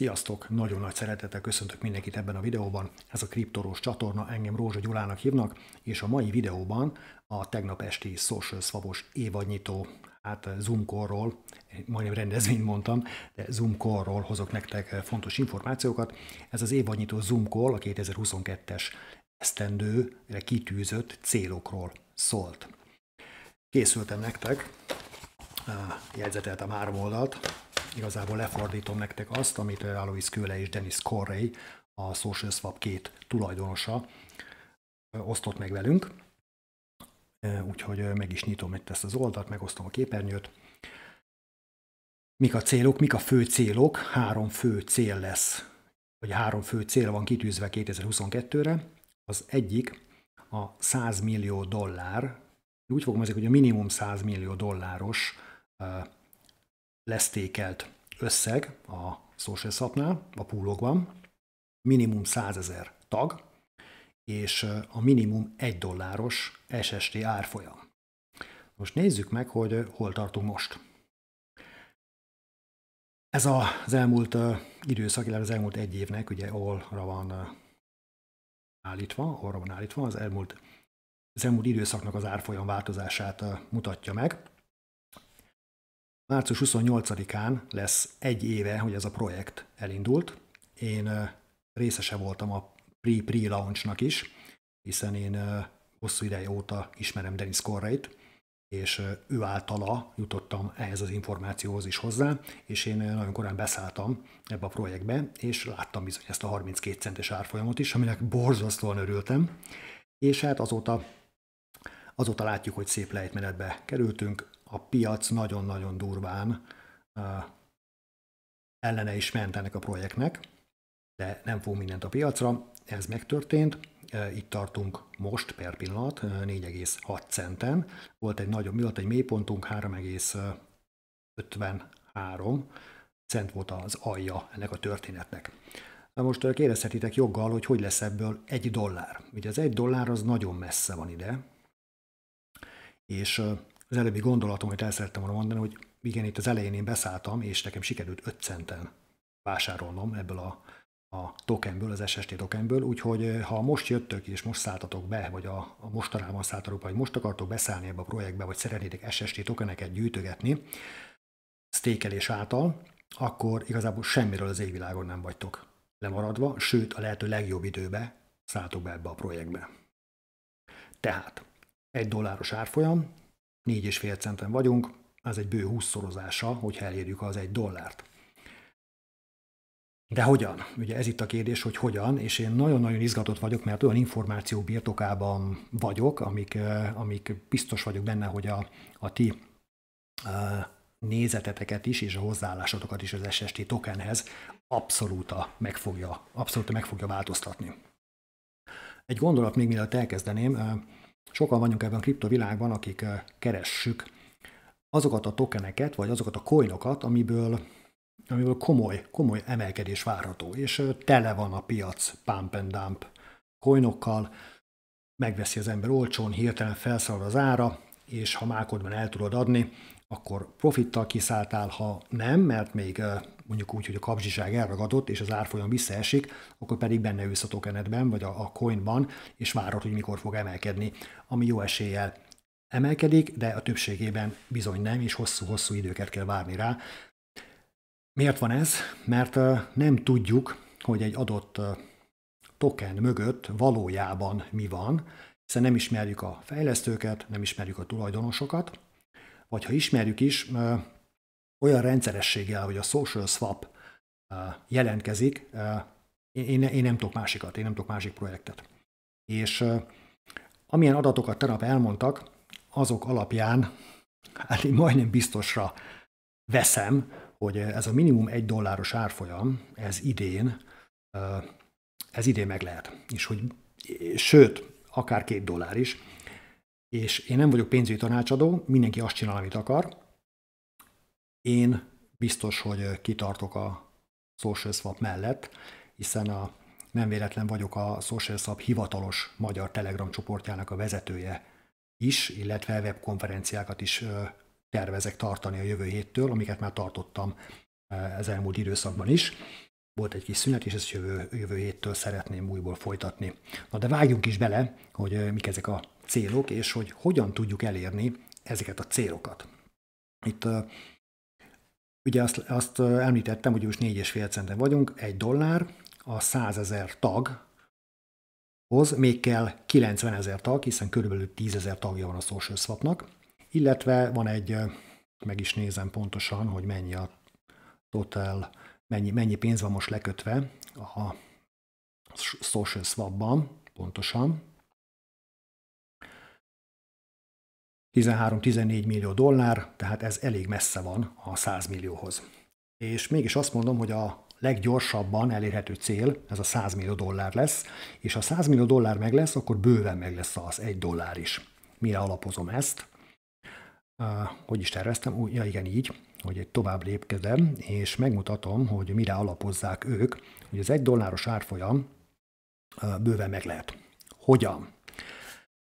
Sziasztok! Nagyon nagy szeretettel köszöntök mindenkit ebben a videóban. Ez a Kriptoros csatorna, engem Rózsa Gyulának hívnak, és a mai videóban a tegnap esti Social Swabos évadnyitó, hát eh, Zoom korról, eh, majdnem rendezvényt mondtam, de Zoom korról hozok nektek eh, fontos információkat. Ez az évadnyitó Zoom call a 2022-es esztendőre kitűzött célokról szólt. Készültem nektek, jegyzeteltem három oldalt, igazából lefordítom nektek azt, amit eh, Alois Kőle és Dennis Corray, a Social Swap két tulajdonosa eh, osztott meg velünk. Eh, úgyhogy meg is nyitom itt ezt az oldalt, megosztom a képernyőt. Mik a célok, mik a fő célok? Három fő cél lesz, vagy három fő cél van kitűzve 2022-re. Az egyik a 100 millió dollár, úgy fogom ezek, hogy a minimum 100 millió dolláros lesztékelt összeg a social szapnál, a poolokban, minimum 100 ezer tag, és a minimum 1 dolláros SST árfolyam. Most nézzük meg, hogy hol tartunk most. Ez az elmúlt időszak, illetve az elmúlt egy évnek, ugye olra van állítva, arra van állítva, az elmúlt, az elmúlt időszaknak az árfolyam változását mutatja meg. Március 28-án lesz egy éve, hogy ez a projekt elindult. Én részese voltam a pre-pre-launchnak is, hiszen én hosszú ideje óta ismerem Dennis Corrait, és ő általa jutottam ehhez az információhoz is hozzá, és én nagyon korán beszálltam ebbe a projektbe, és láttam bizony ezt a 32 centes árfolyamot is, aminek borzasztóan örültem, és hát azóta, azóta látjuk, hogy szép lejtmenetbe kerültünk, a piac nagyon-nagyon durván ellene is ment ennek a projektnek, de nem fog mindent a piacra. Ez megtörtént, itt tartunk most per pillanat, 4,6 centen. Volt egy mi volt egy mélypontunk, 3,53 cent volt az alja ennek a történetnek. Na most kérdezhetitek joggal, hogy hogy lesz ebből egy dollár. Ugye az egy dollár az nagyon messze van ide, és az előbbi gondolatom, amit el szerettem volna mondani, hogy igen, itt az elején én beszálltam, és nekem sikerült 5 centen vásárolnom ebből a, a tokenből, az SST tokenből, úgyhogy eh, ha most jöttök és most szálltatok be, vagy a, a mostanában szálltatok, vagy most akartok beszállni ebbe a projektbe, vagy szeretnétek SST tokeneket gyűjtögetni, stékelés által, akkor igazából semmiről az égvilágon nem vagytok lemaradva, sőt a lehető legjobb időbe szálltok be ebbe a projektbe. Tehát egy dolláros árfolyam, 4,5 centen vagyunk, ez egy bő 20 szorozása, hogyha elérjük az egy dollárt. De hogyan? Ugye ez itt a kérdés, hogy hogyan, és én nagyon-nagyon izgatott vagyok, mert olyan információ birtokában vagyok, amik, amik biztos vagyok benne, hogy a, a ti nézeteteket is, és a hozzáállásotokat is az SST tokenhez abszolút meg fogja, abszolút meg fogja változtatni. Egy gondolat még mielőtt elkezdeném, sokan vagyunk ebben a kriptovilágban, akik keressük azokat a tokeneket, vagy azokat a coinokat, amiből, amiből komoly, komoly emelkedés várható, és tele van a piac pump and dump coinokkal, megveszi az ember olcsón, hirtelen felszalad az ára, és ha mákodban el tudod adni, akkor profittal kiszálltál, ha nem, mert még mondjuk úgy, hogy a kapzsiság elragadott, és az árfolyam visszaesik, akkor pedig benne ülsz a tokenedben, vagy a, a coinban, és várod, hogy mikor fog emelkedni, ami jó eséllyel emelkedik, de a többségében bizony nem, és hosszú-hosszú időket kell várni rá. Miért van ez? Mert nem tudjuk, hogy egy adott token mögött valójában mi van, hiszen nem ismerjük a fejlesztőket, nem ismerjük a tulajdonosokat, vagy ha ismerjük is, olyan rendszerességgel, hogy a social swap jelentkezik, én, én nem tudok másikat, én nem tudok másik projektet. És amilyen adatokat terap elmondtak, azok alapján hát én majdnem biztosra veszem, hogy ez a minimum egy dolláros árfolyam, ez idén, ez idén meg lehet. És hogy, sőt, akár két dollár is, és én nem vagyok pénzügyi tanácsadó, mindenki azt csinál, amit akar. Én biztos, hogy kitartok a Social Swap mellett, hiszen a, nem véletlen vagyok a Social Swap hivatalos magyar Telegram csoportjának a vezetője is, illetve webkonferenciákat is tervezek tartani a jövő héttől, amiket már tartottam az elmúlt időszakban is. Volt egy kis szünet, és ezt jövő, jövő héttől szeretném újból folytatni. Na de vágjunk is bele, hogy mik ezek a célok, és hogy hogyan tudjuk elérni ezeket a célokat. Itt ugye azt, azt említettem, hogy most 4,5 centen vagyunk, egy dollár, a 100 ezer tag, hoz még kell 90 ezer tag, hiszen körülbelül 10 ezer tagja van a Social Swapnak, illetve van egy, meg is nézem pontosan, hogy mennyi a total, mennyi, mennyi pénz van most lekötve a Social swap pontosan, 13-14 millió dollár, tehát ez elég messze van a 100 millióhoz. És mégis azt mondom, hogy a leggyorsabban elérhető cél, ez a 100 millió dollár lesz, és ha 100 millió dollár meg lesz, akkor bőven meg lesz az 1 dollár is. Mire alapozom ezt? Hogy is terveztem? Ja igen, így, hogy egy tovább lépkedem, és megmutatom, hogy mire alapozzák ők, hogy az 1 dolláros árfolyam bőven meg lehet. Hogyan?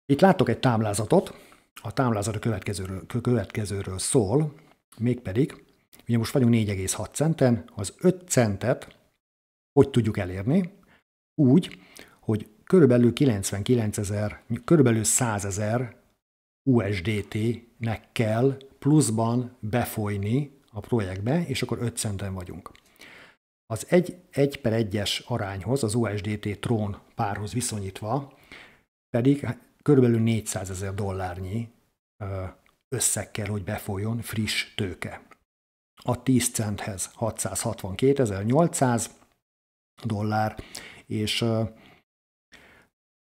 Itt látok egy táblázatot, a támlázat a következőről, következőről szól, mégpedig, ugye most vagyunk 4,6 centen, az 5 centet hogy tudjuk elérni? Úgy, hogy körülbelül 99 ezer, körülbelül 100 ezer USDT-nek kell pluszban befolyni a projektbe, és akkor 5 centen vagyunk. Az 1, 1 per 1-es arányhoz, az USDT trón párhoz viszonyítva, pedig körülbelül 400 ezer dollárnyi összeg kell, hogy befolyjon friss tőke. A 10 centhez 662.800 dollár, és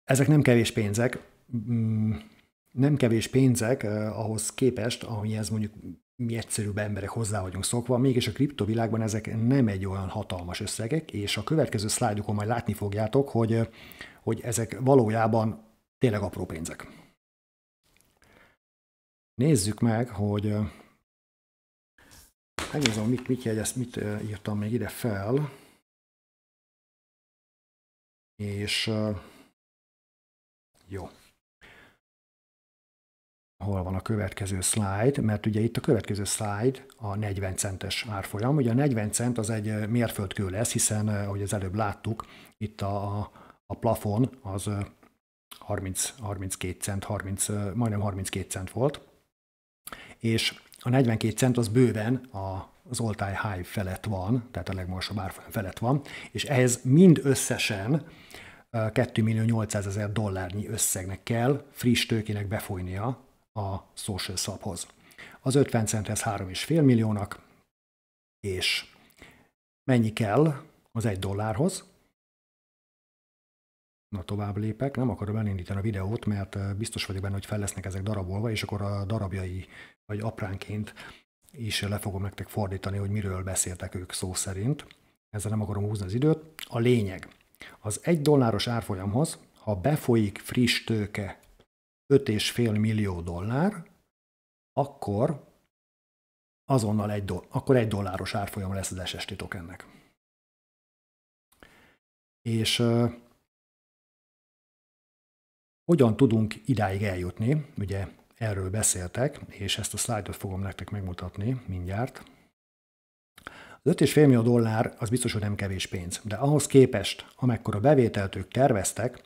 ezek nem kevés pénzek, mm, nem kevés pénzek ahhoz képest, ez mondjuk mi egyszerűbb emberek hozzá vagyunk szokva, mégis a kriptovilágban ezek nem egy olyan hatalmas összegek, és a következő szlájdokon majd látni fogjátok, hogy, hogy ezek valójában tényleg apró pénzek. Nézzük meg, hogy megnézem, mit, mit jegyez, mit írtam még ide fel, és jó. Hol van a következő slide? Mert ugye itt a következő slide a 40 centes árfolyam. Ugye a 40 cent az egy mérföldkő lesz, hiszen, ahogy az előbb láttuk, itt a, a plafon az 30, 32 cent, 30, majdnem 32 cent volt, és a 42 cent az bőven a az all-time high felett van, tehát a legmagasabb árfolyam felett van, és ehhez mind összesen 2 millió 800 ezer dollárnyi összegnek kell friss tőkének befolynia a social szabhoz. Az 50 centhez 3,5 milliónak, és mennyi kell az 1 dollárhoz? Na tovább lépek, nem akarom elindítani a videót, mert biztos vagyok benne, hogy fel lesznek ezek darabolva, és akkor a darabjai, vagy apránként is le fogom nektek fordítani, hogy miről beszéltek ők szó szerint. Ezzel nem akarom húzni az időt. A lényeg, az egy dolláros árfolyamhoz, ha befolyik friss tőke 5,5 millió dollár, akkor azonnal egy, do- akkor egy dolláros árfolyam lesz az SST tokennek. És hogyan tudunk idáig eljutni? Ugye erről beszéltek, és ezt a szlájdot fogom nektek megmutatni mindjárt. Az 5,5 millió dollár az biztos, hogy nem kevés pénz, de ahhoz képest, amekkora bevételt ők terveztek,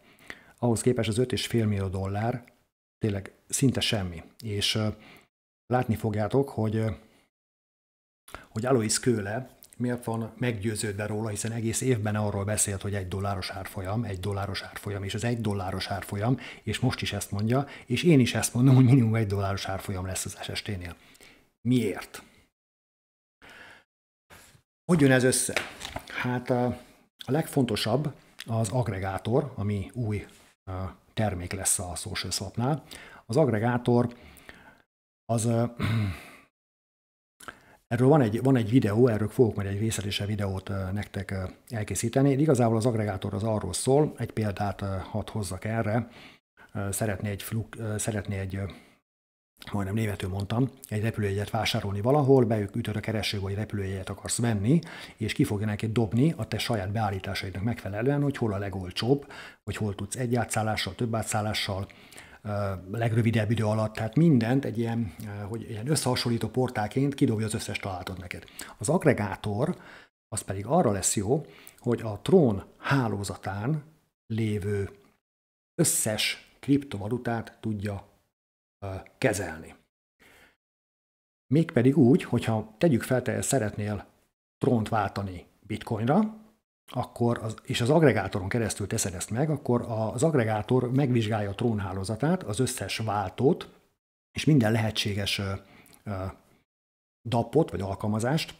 ahhoz képest az 5,5 millió dollár tényleg szinte semmi. És látni fogjátok, hogy, hogy Alois Kőle, miért van meggyőződve róla, hiszen egész évben arról beszélt, hogy egy dolláros árfolyam, egy dolláros árfolyam, és az egy dolláros árfolyam, és most is ezt mondja, és én is ezt mondom, hogy minimum egy dolláros árfolyam lesz az SST-nél. Miért? Hogy jön ez össze? Hát a legfontosabb az agregátor, ami új termék lesz a swap-nál. Az agregátor az Erről van egy, van egy videó, erről fogok majd egy részletesebb videót nektek elkészíteni. Igazából az agregátor az arról szól, egy példát hadd hozzak erre. Szeretné egy, fluk, szeretné egy majdnem névető mondtam, egy repülőjegyet vásárolni valahol, beük ütöd a kereső, hogy repülőjegyet akarsz venni, és ki fogja neked dobni a te saját beállításaidnak megfelelően, hogy hol a legolcsóbb, hogy hol tudsz egy átszállással, több átszállással, legrövidebb idő alatt, tehát mindent egy ilyen, eh, hogy ilyen összehasonlító portálként kidobja az összes találatot neked. Az agregátor az pedig arra lesz jó, hogy a trón hálózatán lévő összes kriptovalutát tudja eh, kezelni. Mégpedig úgy, hogyha tegyük fel, te szeretnél trónt váltani bitcoinra, akkor az, és az agregátoron keresztül teszed ezt meg, akkor az agregátor megvizsgálja a trónhálózatát, az összes váltót, és minden lehetséges dapot vagy alkalmazást,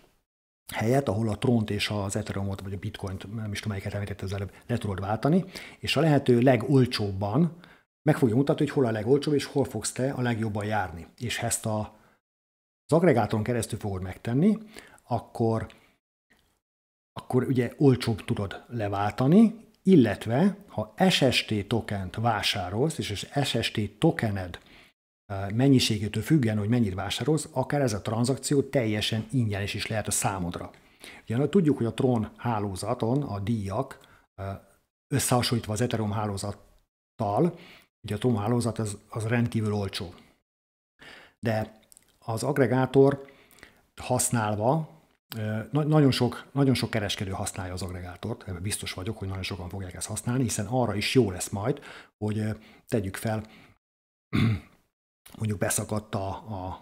helyet, ahol a trónt és az Ethereumot, vagy a bitcoint, nem is tudom, melyiket említett az előbb, le tudod váltani, és a lehető legolcsóbban meg fogja mutatni, hogy hol a legolcsóbb, és hol fogsz te a legjobban járni. És ezt a, az agregátoron keresztül fogod megtenni, akkor akkor ugye olcsóbb tudod leváltani, illetve ha SST tokent vásárolsz, és az SST tokened eh, mennyiségétől függően, hogy mennyit vásárolsz, akár ez a tranzakció teljesen ingyenes is lehet a számodra. Ugyan tudjuk, hogy a Tron hálózaton a díjak eh, összehasonlítva az Ethereum hálózattal, ugye a Tron hálózat az, az rendkívül olcsó. De az agregátor használva Na, nagyon sok, nagyon sok kereskedő használja az agregátort, ebben biztos vagyok, hogy nagyon sokan fogják ezt használni, hiszen arra is jó lesz majd, hogy tegyük fel, mondjuk beszakadt a, a,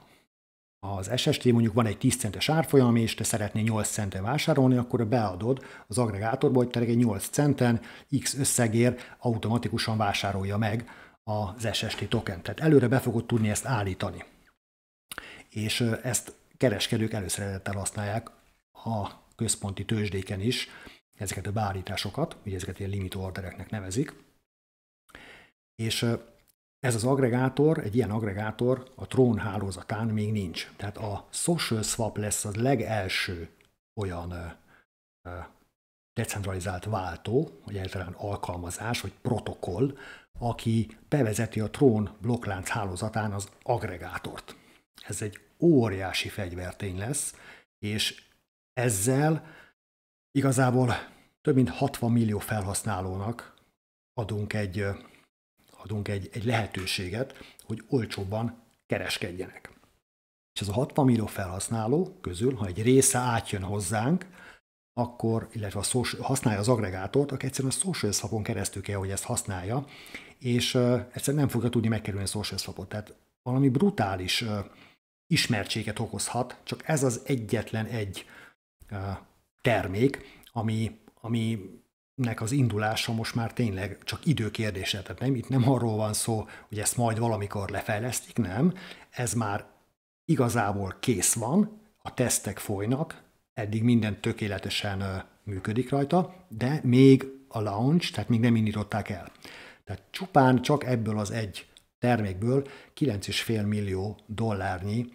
az SST, mondjuk van egy 10 centes árfolyam, és te szeretnél 8 centen vásárolni, akkor beadod az agregátorba, hogy te egy 8 centen X összegér automatikusan vásárolja meg az SST token. Tehát előre be fogod tudni ezt állítani. És ezt kereskedők előszeretettel használják a központi tőzsdéken is ezeket a beállításokat, ugye ezeket ilyen limit ordereknek nevezik. És ez az agregátor, egy ilyen agregátor a trón hálózatán még nincs. Tehát a Social Swap lesz az legelső olyan decentralizált váltó, vagy egyáltalán alkalmazás, vagy protokoll, aki bevezeti a Trón blokklánc hálózatán az agregátort. Ez egy óriási fegyvertény lesz, és ezzel igazából több mint 60 millió felhasználónak adunk egy, adunk egy, egy lehetőséget, hogy olcsóbban kereskedjenek. És ez a 60 millió felhasználó közül, ha egy része átjön hozzánk, akkor, illetve a social, használja az agregátort, akkor egyszerűen a social swapon keresztül kell, hogy ezt használja, és uh, egyszerűen nem fogja tudni megkerülni a social swapot. Tehát valami brutális uh, ismertséget okozhat, csak ez az egyetlen egy termék, ami, ami nek az indulása most már tényleg csak időkérdése. Tehát nem, itt nem arról van szó, hogy ezt majd valamikor lefejlesztik, nem. Ez már igazából kész van, a tesztek folynak, eddig minden tökéletesen működik rajta, de még a launch, tehát még nem indították el. Tehát csupán csak ebből az egy termékből 9,5 millió dollárnyi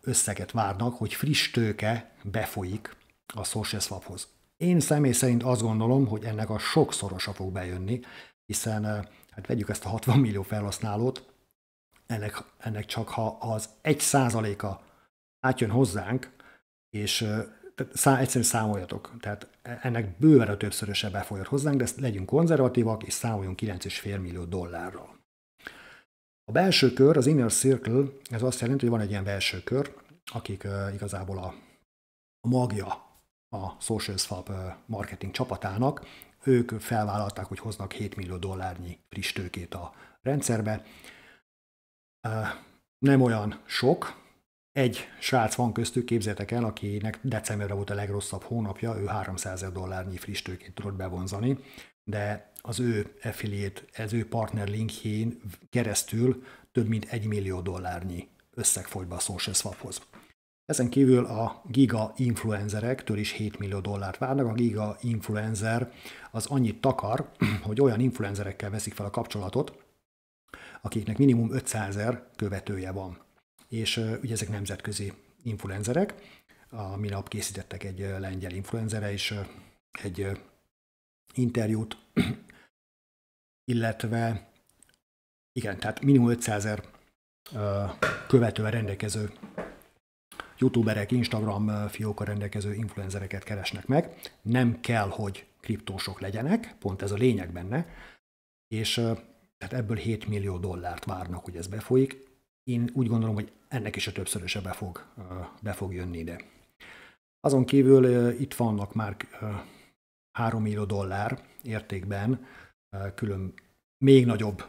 összeget várnak, hogy friss tőke befolyik a social swaphoz. Én személy szerint azt gondolom, hogy ennek a sokszorosa fog bejönni, hiszen hát vegyük ezt a 60 millió felhasználót, ennek, ennek csak ha az egy százaléka átjön hozzánk, és tehát szá, egyszerűen számoljatok. Tehát e, ennek bőven a többszöröse befolyott hozzánk, de ezt legyünk konzervatívak, és számoljunk 9,5 millió dollárral. A belső kör, az inner circle, ez azt jelenti, hogy van egy ilyen belső kör, akik uh, igazából a, a magja a Social Swap marketing csapatának, ők felvállalták, hogy hoznak 7 millió dollárnyi friss tőkét a rendszerbe. Nem olyan sok, egy srác van köztük, képzeltek el, akinek decemberre volt a legrosszabb hónapja, ő 300 ezer dollárnyi friss tőkét tudott bevonzani, de az ő affiliét, az ő partner linkjén keresztül több mint egy millió dollárnyi összeg folyt be a SocialSwaphoz. Ezen kívül a giga influencerektől is 7 millió dollárt várnak. A giga influencer az annyit takar, hogy olyan influencerekkel veszik fel a kapcsolatot, akiknek minimum 500 ezer követője van. És ugye ezek nemzetközi influencerek. A minap készítettek egy lengyel influencerre is egy interjút, illetve igen, tehát minimum 500 ezer követővel rendelkező youtuberek, Instagram fiókkal rendelkező influencereket keresnek meg. Nem kell, hogy kriptósok legyenek, pont ez a lényeg benne, és tehát ebből 7 millió dollárt várnak, hogy ez befolyik. Én úgy gondolom, hogy ennek is a többszöröse be fog, be fog jönni ide. Azon kívül itt vannak már 3 millió dollár értékben külön, még nagyobb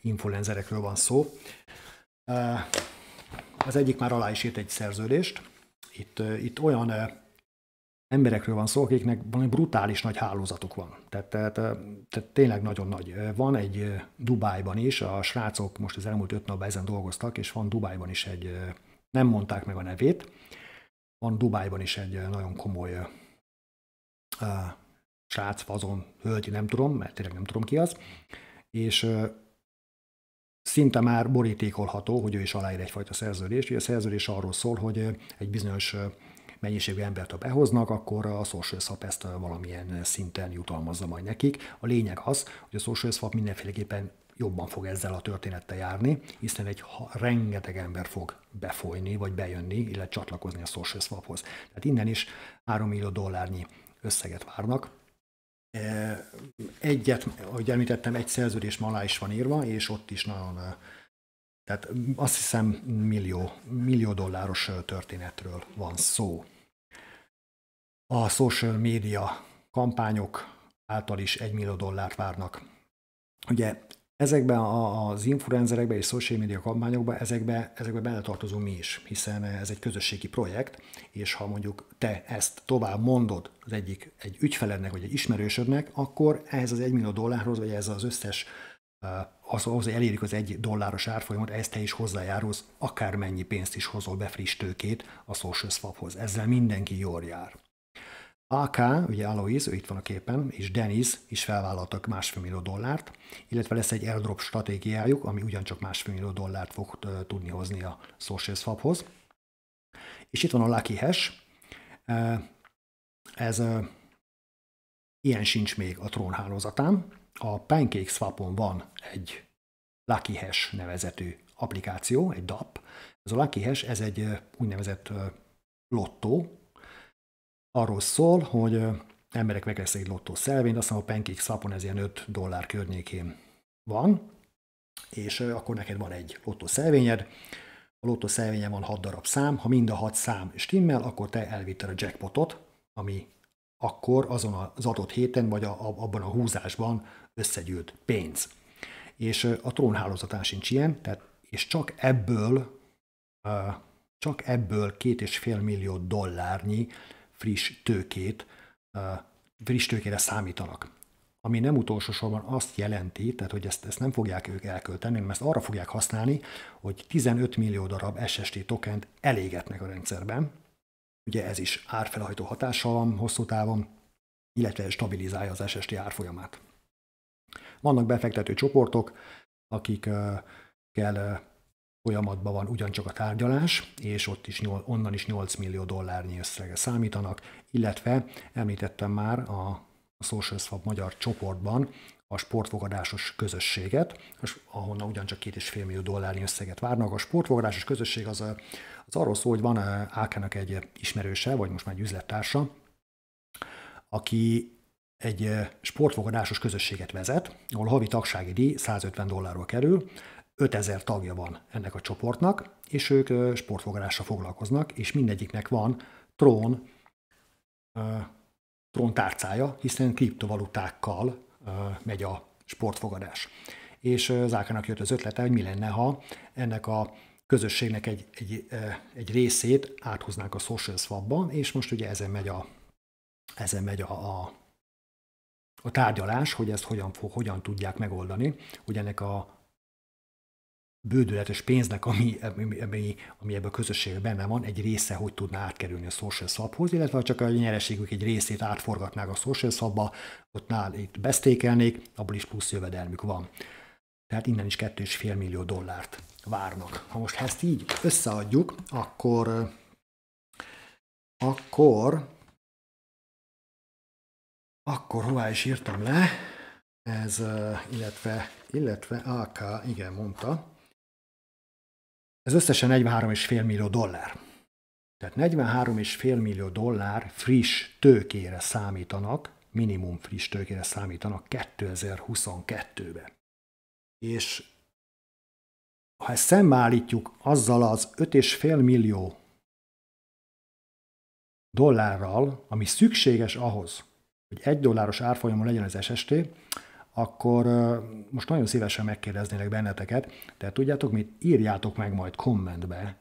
influenzerekről van szó. Az egyik már alá is írt egy szerződést. Itt, itt olyan emberekről van szó, akiknek valami brutális nagy hálózatuk van. Tehát, tehát, tehát tényleg nagyon nagy. Van egy Dubájban is, a srácok most az elmúlt öt napban ezen dolgoztak, és van Dubájban is egy, nem mondták meg a nevét, van Dubájban is egy nagyon komoly srác, fazon, hölgy, nem tudom, mert tényleg nem tudom ki az, és szinte már borítékolható, hogy ő is aláír egyfajta szerződést. Ugye a szerződés arról szól, hogy egy bizonyos mennyiségű embert, ha behoznak, akkor a social swap ezt valamilyen szinten jutalmazza majd nekik. A lényeg az, hogy a social swap mindenféleképpen jobban fog ezzel a történettel járni, hiszen egy rengeteg ember fog befolyni, vagy bejönni, illetve csatlakozni a social swaphoz. Tehát innen is 3 millió dollárnyi összeget várnak, Eh, egyet, ahogy említettem, egy szerződés alá is van írva, és ott is nagyon, eh, tehát azt hiszem millió, millió dolláros eh, történetről van szó. A social media kampányok által is egy millió dollárt várnak. Ugye Ezekben a, az influencerekben és social media kampányokban ezekbe, ezekbe beletartozunk mi is, hiszen ez egy közösségi projekt, és ha mondjuk te ezt tovább mondod az egyik egy ügyfelednek vagy egy ismerősödnek, akkor ehhez az 1 millió dollárhoz, vagy ez az összes eh, az, az hogy elérik az egy dolláros árfolyamot, ezt te is hozzájárulsz, akármennyi pénzt is hozol be friss tőkét a social swaphoz. Ezzel mindenki jól jár. AK, ugye Alois, ő itt van a képen, és Denis is felvállaltak másfél millió dollárt, illetve lesz egy airdrop stratégiájuk, ami ugyancsak másfél millió dollárt fog tudni hozni a SocialSwaphoz. És itt van a Lucky Hash, ez ilyen sincs még a Tron hálózatán. A Pancake Swapon van egy Lucky Hash nevezetű applikáció, egy DAP. Ez a Lucky Hash, ez egy úgynevezett lottó, arról szól, hogy emberek megesznek egy lottó szelvényt, azt hiszem a Pancake szapon ez ilyen 5 dollár környékén van, és akkor neked van egy lottó szelvényed, a lottó szelvénye van 6 darab szám, ha mind a 6 szám stimmel, akkor te elvitted a jackpotot, ami akkor azon az adott héten, vagy a, a, abban a húzásban összegyűlt pénz. És a trónhálózatán sincs ilyen, tehát, és csak ebből, csak ebből két és fél millió dollárnyi friss tőkét, friss tőkére számítanak. Ami nem utolsó sorban azt jelenti, tehát hogy ezt, ezt nem fogják ők elkölteni, hanem ezt arra fogják használni, hogy 15 millió darab SST tokent elégetnek a rendszerben. Ugye ez is árfelhajtó hatással van hosszú távon, illetve stabilizálja az SST árfolyamát. Vannak befektető csoportok, akik kell folyamatban van ugyancsak a tárgyalás, és ott is onnan is 8 millió dollárnyi összege számítanak, illetve említettem már a Social Swap magyar csoportban a sportfogadásos közösséget, ahonnan ugyancsak két és fél millió dollárnyi összeget várnak. A sportfogadásos közösség az, az arról szól, hogy van Ákának egy ismerőse, vagy most már egy üzlettársa, aki egy sportfogadásos közösséget vezet, ahol a havi tagsági díj 150 dollárról kerül, 5000 tagja van ennek a csoportnak, és ők sportfogarással foglalkoznak, és mindegyiknek van trón, tárcája, hiszen kriptovalutákkal megy a sportfogadás. És Zákának jött az ötlete, hogy mi lenne, ha ennek a közösségnek egy, egy, egy részét áthoznánk a Social swap és most ugye ezen megy a, ezen megy a, a, a tárgyalás, hogy ezt hogyan, fog, hogyan tudják megoldani, hogy ennek a bődületes pénznek, ami, ami, ami, ami ebben a közösségben benne van, egy része hogy tudná átkerülni a social szabhoz, illetve csak a nyereségük egy részét átforgatnák a social szabba, ott nál itt besztékelnék, abból is plusz jövedelmük van. Tehát innen is 2,5 millió dollárt várnak. Ha most ezt így összeadjuk, akkor akkor akkor hová is írtam le, ez, illetve, illetve AK, igen, mondta, ez összesen 43,5 millió dollár. Tehát 43,5 millió dollár friss tőkére számítanak, minimum friss tőkére számítanak 2022-be. És ha ezt szembeállítjuk azzal az 5,5 millió dollárral, ami szükséges ahhoz, hogy egy dolláros árfolyamon legyen az SST, akkor most nagyon szívesen megkérdeznélek benneteket, de tudjátok mit, írjátok meg majd kommentbe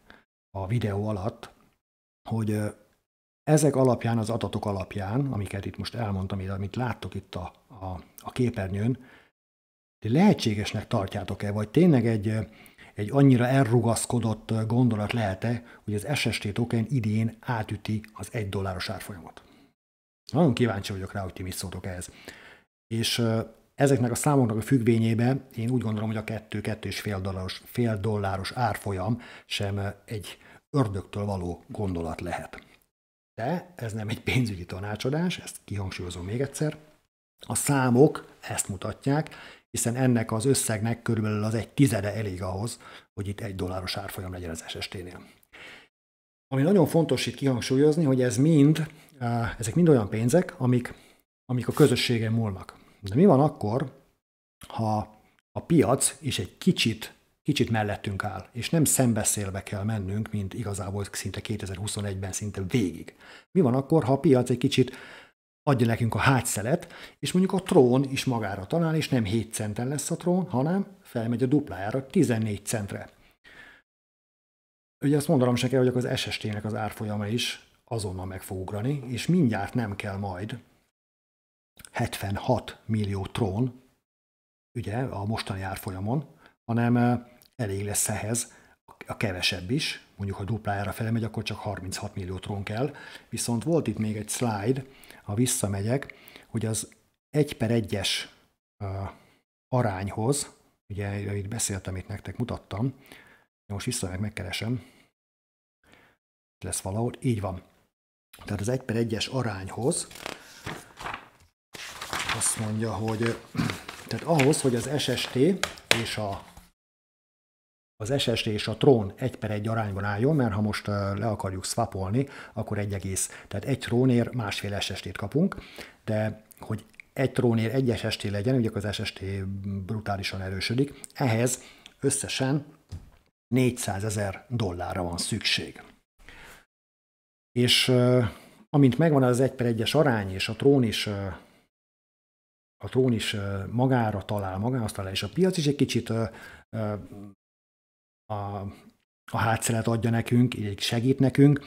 a videó alatt, hogy ezek alapján, az adatok alapján, amiket itt most elmondtam, amit láttok itt a, a, a képernyőn, lehetségesnek tartjátok-e, vagy tényleg egy, egy annyira elrugaszkodott gondolat lehet-e, hogy az SST token idén átüti az egy dolláros árfolyamot? Nagyon kíváncsi vagyok rá, hogy ti mit szóltok ehhez. És Ezeknek a számoknak a függvényében én úgy gondolom, hogy a kettő, kettő és fél dolláros, fél dolláros árfolyam sem egy ördögtől való gondolat lehet. De ez nem egy pénzügyi tanácsadás, ezt kihangsúlyozom még egyszer. A számok ezt mutatják, hiszen ennek az összegnek körülbelül az egy tizede elég ahhoz, hogy itt egy dolláros árfolyam legyen az SST-nél. Ami nagyon fontos itt kihangsúlyozni, hogy ez mind, ezek mind olyan pénzek, amik, amik a közösségen múlnak. De mi van akkor, ha a piac is egy kicsit, kicsit mellettünk áll, és nem szembeszélve kell mennünk, mint igazából szinte 2021-ben szinte végig. Mi van akkor, ha a piac egy kicsit adja nekünk a hátszelet, és mondjuk a trón is magára talál, és nem 7 centen lesz a trón, hanem felmegy a duplájára 14 centre. Ugye azt mondanom se kell, hogy az SST-nek az árfolyama is azonnal meg fog ugrani, és mindjárt nem kell majd 76 millió trón, ugye, a mostani árfolyamon, hanem elég lesz ehhez a kevesebb is, mondjuk ha duplájára felmegy, akkor csak 36 millió trón kell. Viszont volt itt még egy slide, ha visszamegyek, hogy az 1 per 1-es arányhoz, ugye itt beszéltem, itt nektek mutattam, most visszamegyek, megkeresem, lesz valahol, így van. Tehát az 1 per 1-es arányhoz azt mondja, hogy tehát ahhoz, hogy az SST és a az SST és a trón egy per egy arányban álljon, mert ha most le akarjuk swapolni, akkor egy egész, tehát egy trónért másfél SST-t kapunk, de hogy egy trónért egy SST legyen, ugye az SST brutálisan erősödik, ehhez összesen 400 ezer dollárra van szükség. És amint megvan az egy per egyes arány, és a trón is a trón is magára talál, magához talál, és a piac is egy kicsit a, a, a hátszeret adja nekünk, így segít nekünk.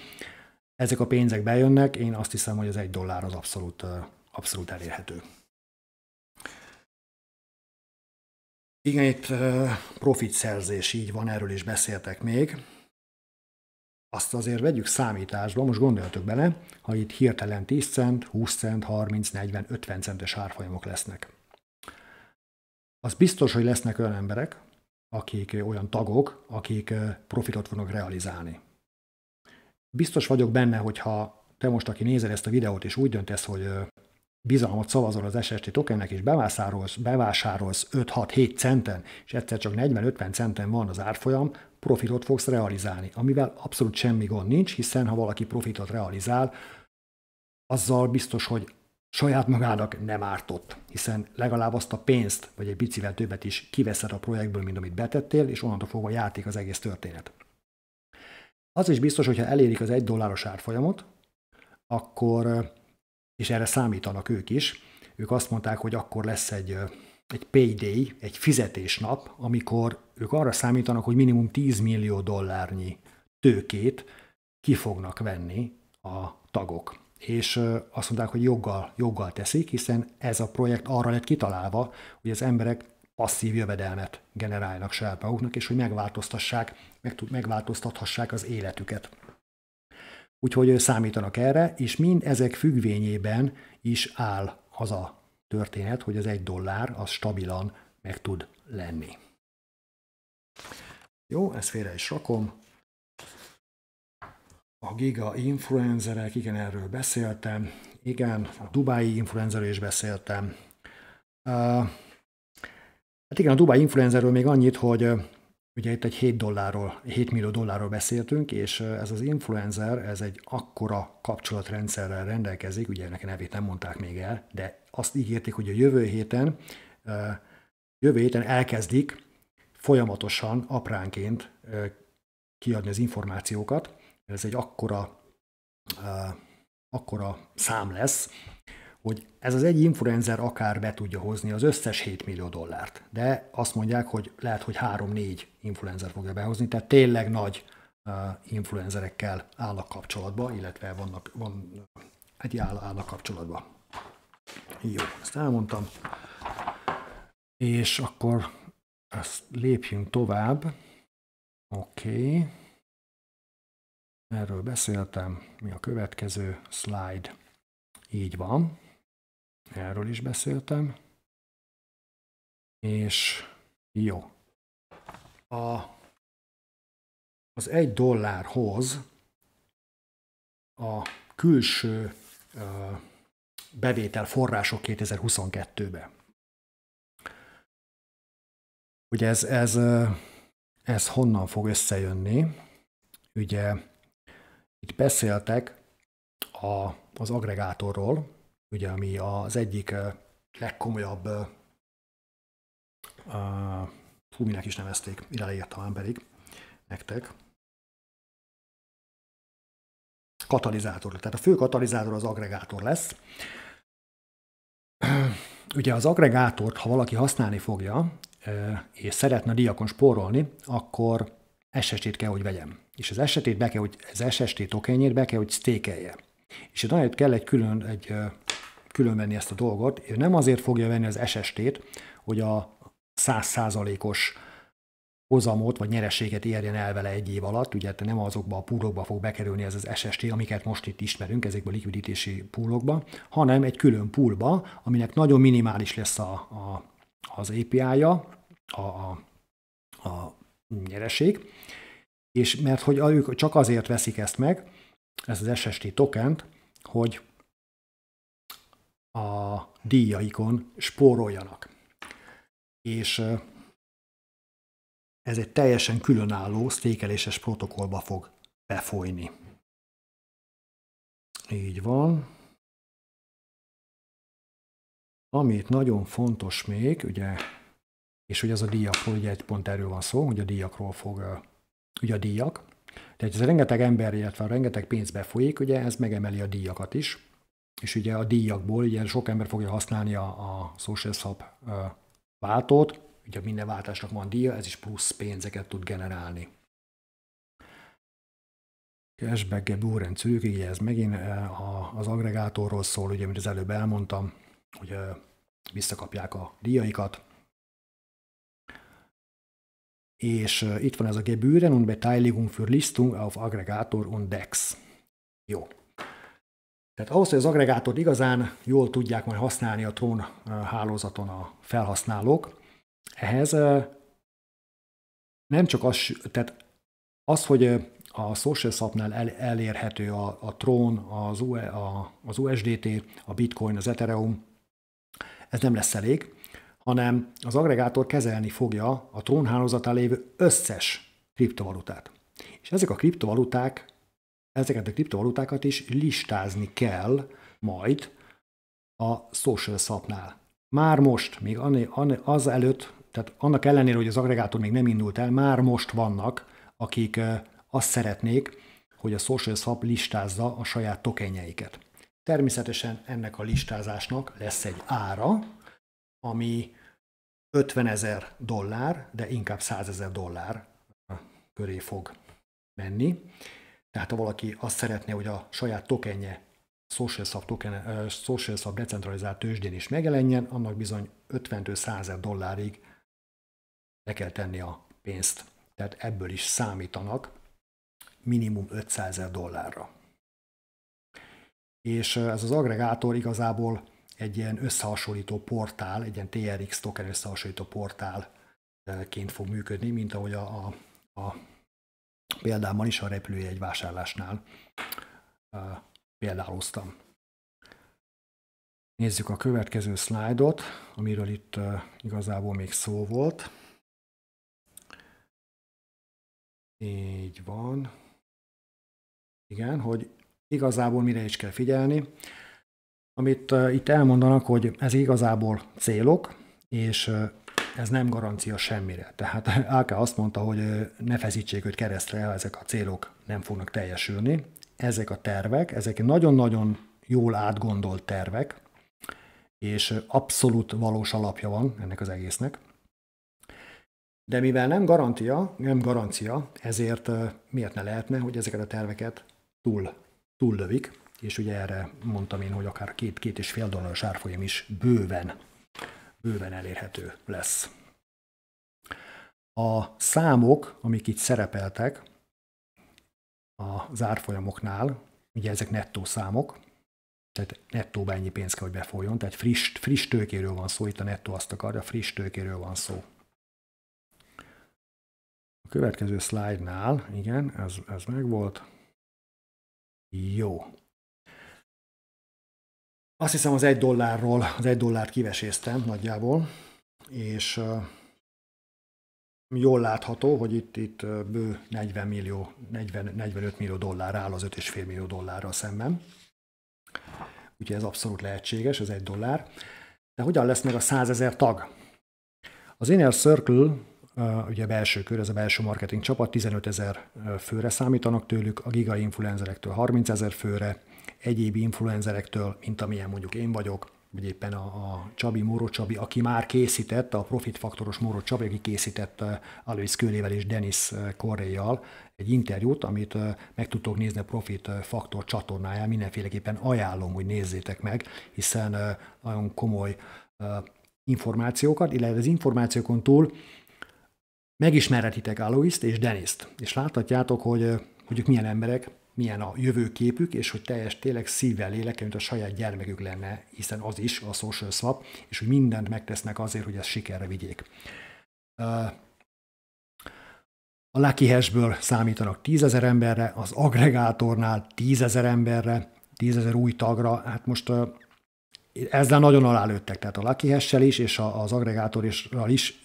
Ezek a pénzek bejönnek, én azt hiszem, hogy az egy dollár az abszolút, abszolút elérhető. Igen, itt profit szerzés, így van, erről is beszéltek még azt azért vegyük számításba, most gondoljatok bele, ha itt hirtelen 10 cent, 20 cent, 30, 40, 50 centes árfolyamok lesznek. Az biztos, hogy lesznek olyan emberek, akik olyan tagok, akik profitot fognak realizálni. Biztos vagyok benne, hogy ha te most, aki nézel ezt a videót, és úgy döntesz, hogy bizalmat szavazol az SST tokennek, és bevásárolsz, bevásárolsz 5-6-7 centen, és egyszer csak 40-50 centen van az árfolyam, profitot fogsz realizálni, amivel abszolút semmi gond nincs, hiszen ha valaki profitot realizál, azzal biztos, hogy saját magának nem ártott, hiszen legalább azt a pénzt, vagy egy picivel többet is kiveszed a projektből, mint amit betettél, és onnantól fogva játék az egész történet. Az is biztos, hogy ha elérik az egy dolláros árfolyamot, akkor és erre számítanak ők is. Ők azt mondták, hogy akkor lesz egy, egy payday, egy fizetésnap, amikor ők arra számítanak, hogy minimum 10 millió dollárnyi tőkét ki fognak venni a tagok. És azt mondták, hogy joggal, joggal teszik, hiszen ez a projekt arra lett kitalálva, hogy az emberek passzív jövedelmet generálnak saját maguknak, és hogy megváltoztassák, meg, megváltoztathassák az életüket. Úgyhogy számítanak erre, és mind ezek függvényében is áll az a történet, hogy az egy dollár az stabilan meg tud lenni. Jó, ezt félre is rakom. A giga influencerek, igen, erről beszéltem. Igen, a dubái influencerről is beszéltem. Uh, hát igen, a dubái influencerről még annyit, hogy Ugye itt egy 7, dollárról, 7 millió dollárról beszéltünk, és ez az influencer, ez egy akkora kapcsolatrendszerrel rendelkezik, ugye ennek a nevét nem mondták még el, de azt ígérték, hogy a jövő héten, jövő héten elkezdik folyamatosan, apránként kiadni az információkat, ez egy akkora, akkora szám lesz, hogy ez az egy influencer akár be tudja hozni az összes 7 millió dollárt, de azt mondják, hogy lehet, hogy 3-4 influencer fogja behozni, tehát tényleg nagy uh, influencerekkel állnak kapcsolatba, illetve vannak, van, egy áll, állnak kapcsolatba. Jó, ezt elmondtam. És akkor ezt lépjünk tovább. Oké. Okay. Erről beszéltem. Mi a következő slide? Így van erről is beszéltem. És jó. A, az egy dollárhoz a külső a, bevétel források 2022-be. Ugye ez, ez, ez honnan fog összejönni? Ugye itt beszéltek a, az agregátorról, ugye, ami az egyik legkomolyabb, uh, fú, minek is nevezték, ide talán pedig nektek, katalizátor. Tehát a fő katalizátor az agregátor lesz. Ugye az agregátort, ha valaki használni fogja, és szeretne diakon spórolni, akkor SST-t kell, hogy vegyem. És az SST-t be kell, hogy az SST tokenjét be kell, hogy stékelje. És itt kell egy külön egy különvenni ezt a dolgot. Ő nem azért fogja venni az SST-t, hogy a 100%-os hozamot vagy nyereséget érjen el vele egy év alatt, ugye nem azokba a púlokba fog bekerülni ez az SST, amiket most itt ismerünk, ezekbe a likviditási púlokba, hanem egy külön púlba, aminek nagyon minimális lesz a, a, az API-ja, a, a, a nyereség, és mert hogy ők csak azért veszik ezt meg, ezt az SST tokent, hogy a díjaikon spóroljanak. És ez egy teljesen különálló székeléses protokollba fog befolyni. Így van. Amit nagyon fontos még, ugye, és ugye az a díjakról, ugye egy pont erről van szó, hogy a díjakról fog, ugye a díjak, tehát ez rengeteg ember, illetve rengeteg pénz befolyik, ugye ez megemeli a díjakat is, és ugye a díjakból, ugye sok ember fogja használni a, a Social Sub váltót, ugye minden váltásnak van díja, ez is plusz pénzeket tud generálni. Cashback Bluren Zürich, ugye ez megint az agregátorról szól, ugye, amit az előbb elmondtam, hogy visszakapják a díjaikat. És itt van ez a Gebühren und Beteiligung für Listung auf Aggregator und DEX. Jó, tehát ahhoz, hogy az agregátort igazán jól tudják majd használni a trón eh, hálózaton a felhasználók, ehhez eh, nem csak az, tehát az, hogy eh, a Social Sapnál el, elérhető a, a Tron, az, U, e, a, az USDT, a Bitcoin, az Ethereum, ez nem lesz elég, hanem az agregátor kezelni fogja a Tron hálózatán lévő összes kriptovalutát. És ezek a kriptovaluták ezeket a kriptovalutákat is listázni kell majd a social szapnál. Már most, még az előtt, tehát annak ellenére, hogy az agregátor még nem indult el, már most vannak, akik azt szeretnék, hogy a social swap listázza a saját tokenjeiket. Természetesen ennek a listázásnak lesz egy ára, ami 50 ezer dollár, de inkább 100 ezer dollár köré fog menni. Tehát ha valaki azt szeretné, hogy a saját tokenje, SocialSub, token, sub decentralizált tőzsdén is megjelenjen, annak bizony 50-100 dollárig le kell tenni a pénzt. Tehát ebből is számítanak minimum 500 ezer dollárra. És ez az agregátor igazából egy ilyen összehasonlító portál, egy ilyen TRX token összehasonlító portálként fog működni, mint ahogy a, a, a Példában is a egy vásárlásnál példáloztam. Nézzük a következő szlájdot, amiről itt igazából még szó volt. Így van. Igen, hogy igazából mire is kell figyelni. Amit itt elmondanak, hogy ez igazából célok, és ez nem garancia semmire. Tehát AK azt mondta, hogy ne feszítsék őt keresztre, ha ezek a célok nem fognak teljesülni. Ezek a tervek, ezek nagyon-nagyon jól átgondolt tervek, és abszolút valós alapja van ennek az egésznek. De mivel nem garantia, nem garancia, ezért miért ne lehetne, hogy ezeket a terveket túl, túl lövik, és ugye erre mondtam én, hogy akár két-két és fél dolláros árfolyam is bőven bőven elérhető lesz. A számok, amik itt szerepeltek az árfolyamoknál, ugye ezek nettó számok, tehát nettóban ennyi pénz kell, hogy befolyjon, tehát friss, friss tőkéről van szó, itt a nettó azt akarja, friss tőkéről van szó. A következő szlájdnál, igen, ez, ez megvolt. Jó. Azt hiszem az egy dollárról, az egy dollárt kiveséztem nagyjából, és jól látható, hogy itt, itt bő 40 millió, 40, 45 millió dollár áll az 5,5 millió dollárral szemben. Úgyhogy ez abszolút lehetséges, az egy dollár. De hogyan lesz meg a 100 ezer tag? Az Inner Circle, ugye a belső kör, ez a belső marketing csapat, 15 ezer főre számítanak tőlük, a giga influencerektől 30 ezer főre, egyéb influenzerektől, mint amilyen mondjuk én vagyok, vagy éppen a, a Csabi, Móró Csabi, aki már készített, a Profit Faktoros Móró Csabi, aki készített eh, Alois Kőlével és Denis Korréjjal eh, egy interjút, amit eh, meg tudtok nézni a Profit Faktor csatornáján, mindenféleképpen ajánlom, hogy nézzétek meg, hiszen nagyon komoly információkat, illetve az információkon túl megismerhetitek Aloiszt és Deniszt, és láthatjátok, hogy, hogy ők milyen emberek, milyen a jövőképük, és hogy teljes tényleg szívvel, lélekkel, mint a saját gyermekük lenne, hiszen az is a social swap, és hogy mindent megtesznek azért, hogy ezt sikerre vigyék. A Lucky Hashből számítanak tízezer emberre, az agregátornál tízezer emberre, tízezer új tagra, hát most ezzel nagyon alálőttek, tehát a Lucky Hash-sel is, és az aggregátorral is.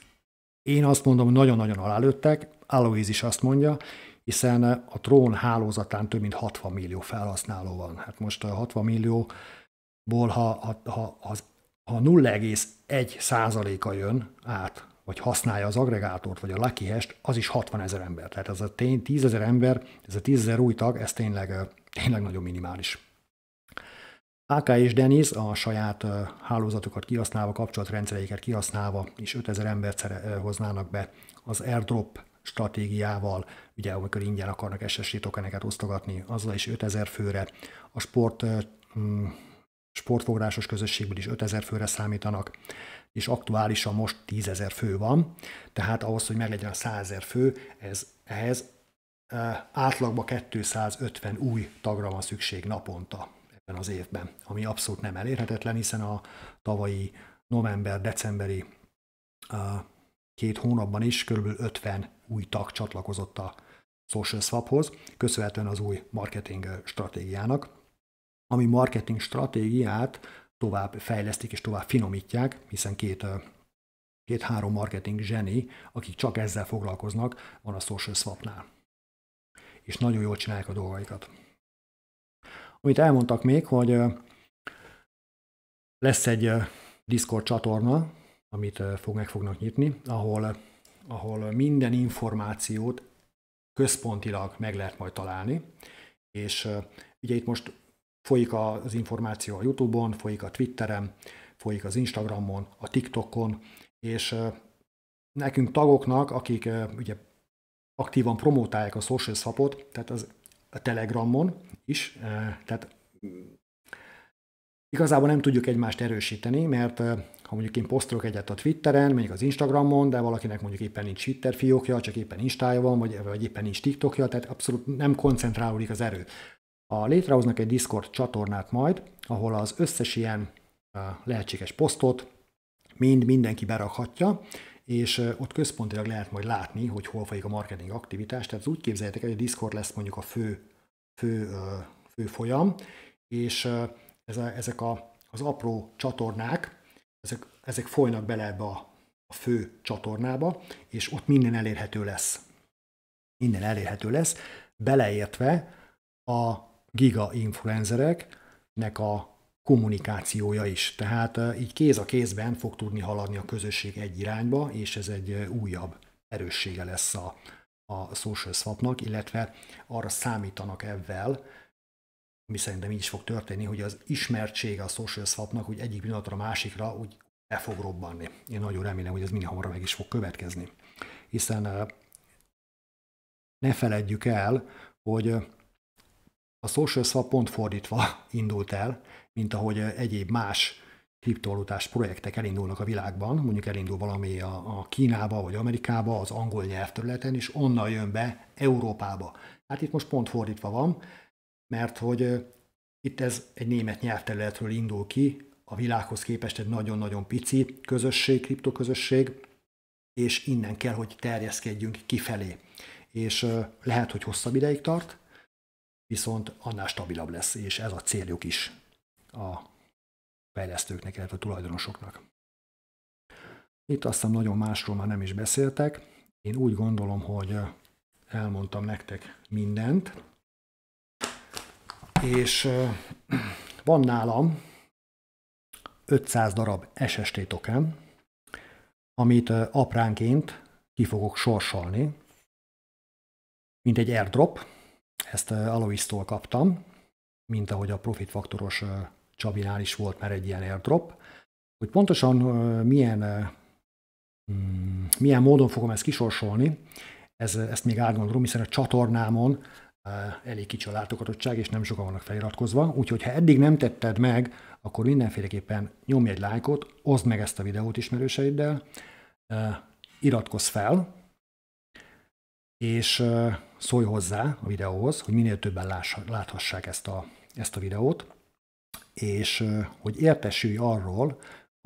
Én azt mondom, nagyon-nagyon alálőttek, Alois is azt mondja, hiszen a Trón hálózatán több mint 60 millió felhasználó van. Hát most a 60 millióból, ha, ha, ha, az, ha 0,1 százaléka jön át, vagy használja az agregátort, vagy a Lucky hash az is 60 ezer ember. Tehát ez a tény, 10 ezer ember, ez a 10 ezer új tag, ez tényleg, tényleg nagyon minimális. AK és Denis a saját hálózatukat kihasználva, kapcsolatrendszereiket kihasználva és 5000 embert hoznának be az airdrop stratégiával, ugye amikor ingyen akarnak SSD tokeneket osztogatni, azzal is 5000 főre, a sport, mm, sportfográsos közösségből is 5000 főre számítanak, és aktuálisan most 10.000 fő van, tehát ahhoz, hogy meglegyen a 100.000 fő, ez, ehhez átlagban 250 új tagra van szükség naponta ebben az évben, ami abszolút nem elérhetetlen, hiszen a tavalyi november-decemberi két hónapban is kb. 50 új tag csatlakozott a Social Swaphoz, köszönhetően az új marketing stratégiának, ami marketing stratégiát tovább fejlesztik és tovább finomítják, hiszen két két-három marketing zseni, akik csak ezzel foglalkoznak, van a Social Swapnál. És nagyon jól csinálják a dolgaikat. Amit elmondtak még, hogy lesz egy Discord csatorna, amit fog, meg fognak nyitni, ahol, ahol minden információt központilag meg lehet majd találni. És ugye itt most folyik az információ a YouTube-on, folyik a Twitteren, folyik az Instagramon, a TikTokon, és nekünk tagoknak, akik ugye aktívan promotálják a social support, tehát az a Telegramon is, tehát igazából nem tudjuk egymást erősíteni, mert ha mondjuk én posztolok egyet a Twitteren, mondjuk az Instagramon, de valakinek mondjuk éppen nincs Twitter fiókja, csak éppen Instája van, vagy, vagy éppen nincs TikTokja, tehát abszolút nem koncentrálódik az erő. A létrehoznak egy Discord csatornát majd, ahol az összes ilyen lehetséges posztot mind mindenki berakhatja, és ott központilag lehet majd látni, hogy hol folyik a marketing aktivitás. Tehát úgy képzeljétek el, hogy a Discord lesz mondjuk a fő, fő, fő folyam, és ezek a, az apró csatornák, ezek, ezek folynak bele ebbe a, a fő csatornába, és ott minden elérhető lesz. Minden elérhető lesz, beleértve a giga influencereknek a kommunikációja is. Tehát így kéz a kézben fog tudni haladni a közösség egy irányba, és ez egy újabb erőssége lesz a, a social swapnak, illetve arra számítanak ebben, mi szerintem így is fog történni, hogy az ismertsége a social swapnak, hogy egyik pillanatra a másikra úgy e fog robbanni. Én nagyon remélem, hogy ez minél hamarabb meg is fog következni. Hiszen ne feledjük el, hogy a social swap pont fordítva indult el, mint ahogy egyéb más kriptovalutás projektek elindulnak a világban, mondjuk elindul valami a, a Kínába vagy Amerikába, az angol nyelvterületen, és onnan jön be Európába. Hát itt most pont fordítva van, mert hogy itt ez egy német nyelvterületről indul ki, a világhoz képest egy nagyon-nagyon pici közösség, kriptoközösség, és innen kell, hogy terjeszkedjünk kifelé. És lehet, hogy hosszabb ideig tart, viszont annál stabilabb lesz, és ez a céljuk is a fejlesztőknek, illetve a tulajdonosoknak. Itt aztán nagyon másról már nem is beszéltek. Én úgy gondolom, hogy elmondtam nektek mindent és van nálam 500 darab SST token, amit apránként ki fogok sorsolni, mint egy airdrop, ezt Alois-tól kaptam, mint ahogy a Profit Faktoros Csabinál is volt már egy ilyen airdrop, hogy pontosan milyen, mm, milyen módon fogom ezt kisorsolni, ez, ezt még átgondolom, hiszen a csatornámon elég kicsi a látogatottság, és nem sokan vannak feliratkozva, úgyhogy ha eddig nem tetted meg, akkor mindenféleképpen nyomj egy lájkot, oszd meg ezt a videót ismerőseiddel, iratkozz fel, és szólj hozzá a videóhoz, hogy minél többen láthassák ezt a, ezt a videót, és hogy értesülj arról,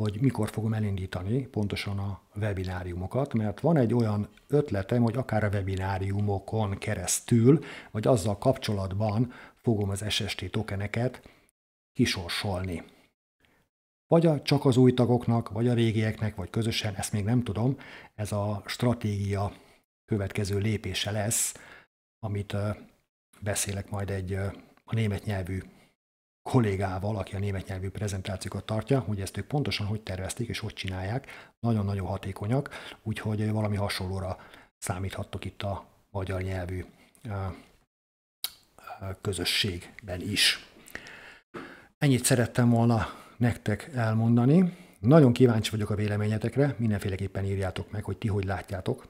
hogy mikor fogom elindítani pontosan a webináriumokat, mert van egy olyan ötletem, hogy akár a webináriumokon keresztül, vagy azzal kapcsolatban fogom az SST tokeneket kisorsolni. Vagy a, csak az új tagoknak, vagy a régieknek, vagy közösen, ezt még nem tudom, ez a stratégia következő lépése lesz, amit beszélek majd egy a német nyelvű kollégával, aki a német nyelvű prezentációkat tartja, hogy ezt ők pontosan hogy tervezték és hogy csinálják, nagyon-nagyon hatékonyak, úgyhogy valami hasonlóra számíthattok itt a magyar nyelvű közösségben is. Ennyit szerettem volna nektek elmondani. Nagyon kíváncsi vagyok a véleményetekre, mindenféleképpen írjátok meg, hogy ti hogy látjátok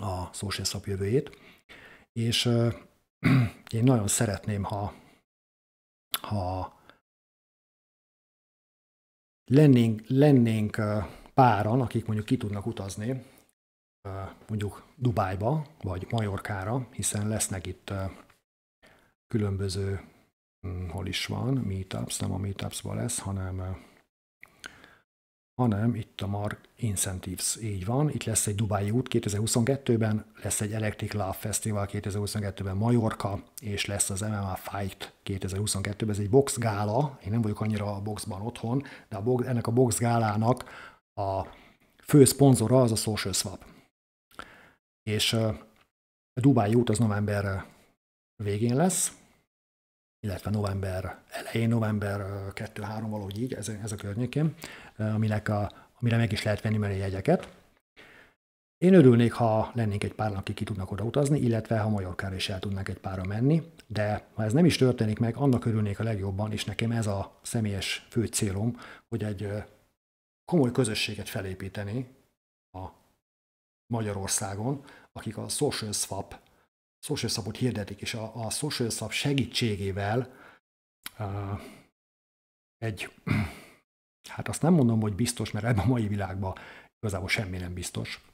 a Social jövőjét, és én nagyon szeretném, ha ha lennénk, lennénk páran, akik mondjuk ki tudnak utazni, mondjuk Dubájba, vagy Majorkára, hiszen lesznek itt különböző, mm, hol is van, meetups, nem a meetupsban lesz, hanem hanem itt a Mark Incentives, így van, itt lesz egy Dubái út 2022-ben, lesz egy Electric Love Festival 2022-ben Majorka, és lesz az MMA Fight 2022-ben, ez egy boxgála, én nem vagyok annyira a boxban otthon, de a box, ennek a boxgálának a fő szponzora az a Social Swap. És a Dubái út az november végén lesz, illetve november elején, november 2-3 valahogy így, ez, ez a környékén aminek a, amire meg is lehet venni mellé jegyeket. Én örülnék, ha lennénk egy pár, akik ki tudnak oda utazni, illetve ha Majorkára is el tudnánk egy pára menni, de ha ez nem is történik meg, annak örülnék a legjobban, és nekem ez a személyes fő célom, hogy egy komoly közösséget felépíteni a Magyarországon, akik a social swap, social swapot hirdetik, és a, a social swap segítségével uh, egy hát azt nem mondom, hogy biztos, mert ebben a mai világban igazából semmi nem biztos,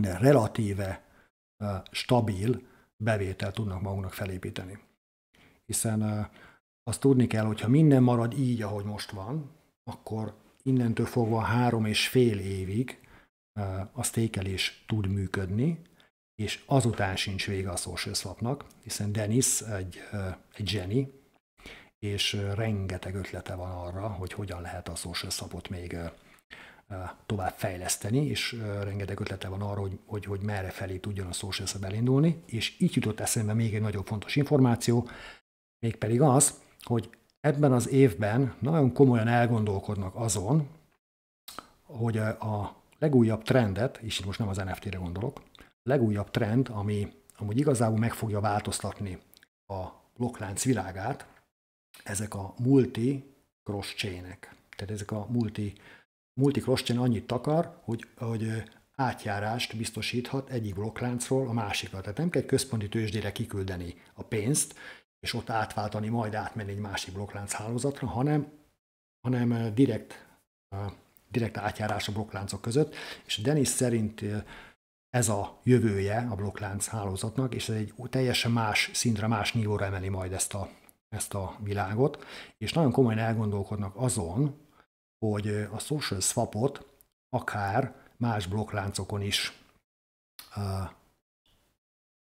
de relatíve stabil bevételt tudnak magunknak felépíteni. Hiszen azt tudni kell, hogy ha minden marad így, ahogy most van, akkor innentől fogva három és fél évig a stékelés tud működni, és azután sincs vége a social hiszen Dennis egy, egy zseni, és rengeteg ötlete van arra, hogy hogyan lehet a social szapot még tovább fejleszteni, és rengeteg ötlete van arra, hogy, hogy, hogy merre felé tudjon a social szab elindulni, és így jutott eszembe még egy nagyon fontos információ, mégpedig az, hogy ebben az évben nagyon komolyan elgondolkodnak azon, hogy a legújabb trendet, és itt most nem az NFT-re gondolok, a legújabb trend, ami amúgy igazából meg fogja változtatni a blokklánc világát, ezek a multi cross chainek. Tehát ezek a multi, multi cross chain annyit takar, hogy, hogy átjárást biztosíthat egyik blokkláncról a másikra. Tehát nem kell egy központi tőzsdére kiküldeni a pénzt, és ott átváltani, majd átmenni egy másik blokklánc hálózatra, hanem, hanem direkt, direkt átjárás a blokkláncok között, és Denis szerint ez a jövője a blokklánc hálózatnak, és ez egy teljesen más szintre, más nívóra emeli majd ezt a ezt a világot, és nagyon komolyan elgondolkodnak azon, hogy a social swapot akár más blokkláncokon is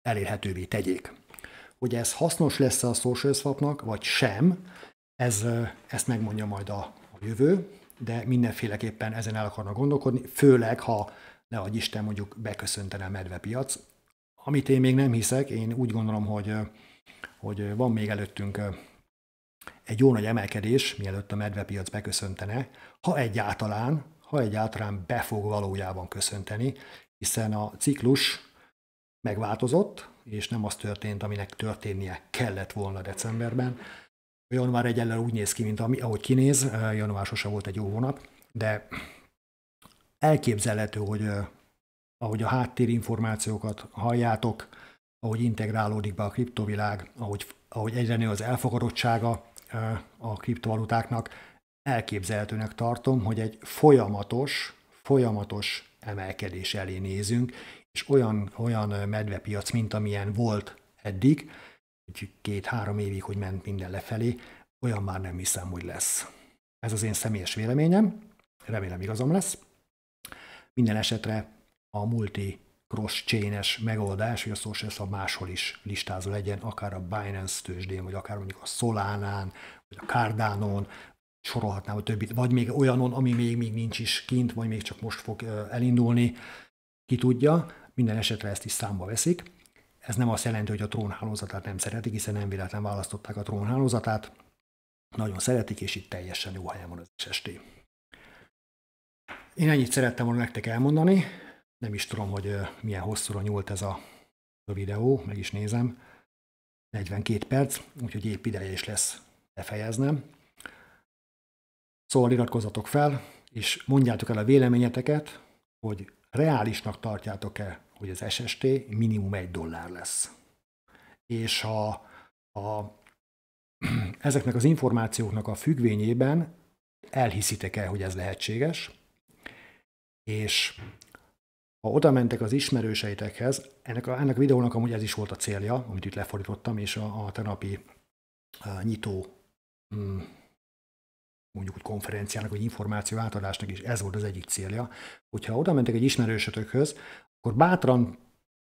elérhetővé tegyék. Hogy ez hasznos lesz a social swapnak, vagy sem, ez, ezt megmondja majd a, a jövő, de mindenféleképpen ezen el akarnak gondolkodni, főleg ha ne adj Isten mondjuk beköszöntene a medvepiac, amit én még nem hiszek, én úgy gondolom, hogy hogy van még előttünk egy jó nagy emelkedés, mielőtt a medvepiac beköszöntene, ha egyáltalán, ha egyáltalán be fog valójában köszönteni, hiszen a ciklus megváltozott, és nem az történt, aminek történnie kellett volna decemberben. Január egyelőre úgy néz ki, mint ami, ahogy kinéz, január sose volt egy jó hónap, de elképzelhető, hogy ahogy a háttérinformációkat halljátok, ahogy integrálódik be a kriptovilág, ahogy, ahogy egyre nő az elfogadottsága a kriptovalutáknak, elképzelhetőnek tartom, hogy egy folyamatos, folyamatos emelkedés elé nézünk, és olyan, olyan medvepiac, mint amilyen volt eddig, két-három évig, hogy ment minden lefelé, olyan már nem hiszem, hogy lesz. Ez az én személyes véleményem, remélem igazam lesz. Minden esetre a multi cross-chain-es megoldás, hogy a SocialSA máshol is listázó legyen, akár a Binance tőzsdén, vagy akár mondjuk a Solánán, vagy a cardano sorolhatnám a többit, vagy még olyanon, ami még, még nincs is kint, vagy még csak most fog elindulni, ki tudja, minden esetre ezt is számba veszik. Ez nem azt jelenti, hogy a trónhálózatát nem szeretik, hiszen nem véletlen választották a trónhálózatát, nagyon szeretik, és itt teljesen jó helyen van az SST. Én ennyit szerettem volna nektek elmondani, nem is tudom, hogy milyen hosszúra nyúlt ez a videó, meg is nézem. 42 perc, úgyhogy épp ideje is lesz befejeznem. Szóval iratkozzatok fel, és mondjátok el a véleményeteket, hogy reálisnak tartjátok-e, hogy az SST minimum egy dollár lesz. És ha a, ezeknek az információknak a függvényében elhiszitek-e, hogy ez lehetséges, és ha oda mentek az ismerőseitekhez, ennek a, ennek a videónak amúgy ez is volt a célja, amit itt lefordítottam, és a, a tegnapi a nyitó mm, mondjuk úgy konferenciának, vagy információ átadásnak is ez volt az egyik célja, hogyha oda mentek egy ismerősötökhöz, akkor bátran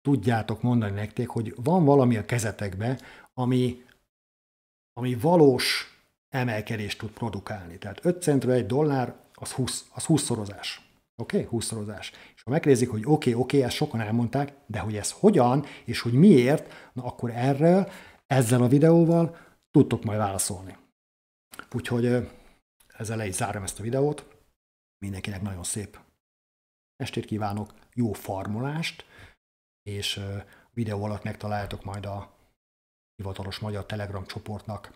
tudjátok mondani nektek, hogy van valami a kezetekbe, ami, ami valós emelkedést tud produkálni. Tehát 5 centről 1 dollár, az 20, az 20 szorozás. Oké? Okay? 20 szorozás. És ha megnézik, hogy oké, okay, oké, okay, ezt sokan elmondták, de hogy ez hogyan, és hogy miért, na akkor erről, ezzel a videóval tudtok majd válaszolni. Úgyhogy ezzel le is zárom ezt a videót. Mindenkinek nagyon szép estét kívánok, jó farmolást, és a videó alatt megtaláljátok majd a hivatalos magyar Telegram csoportnak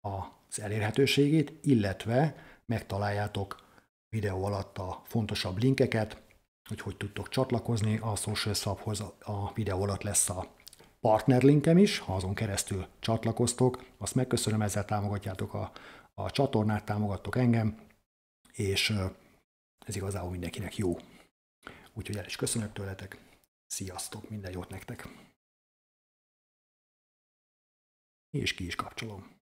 az elérhetőségét, illetve megtaláljátok videó alatt a fontosabb linkeket, hogy hogy tudtok csatlakozni a Social Swaphoz. A videó alatt lesz a partnerlinkem is, ha azon keresztül csatlakoztok. Azt megköszönöm, ezzel támogatjátok a, a csatornát, támogattok engem, és ez igazából mindenkinek jó. Úgyhogy el is köszönök tőletek, sziasztok, minden jót nektek! És ki is kapcsolom.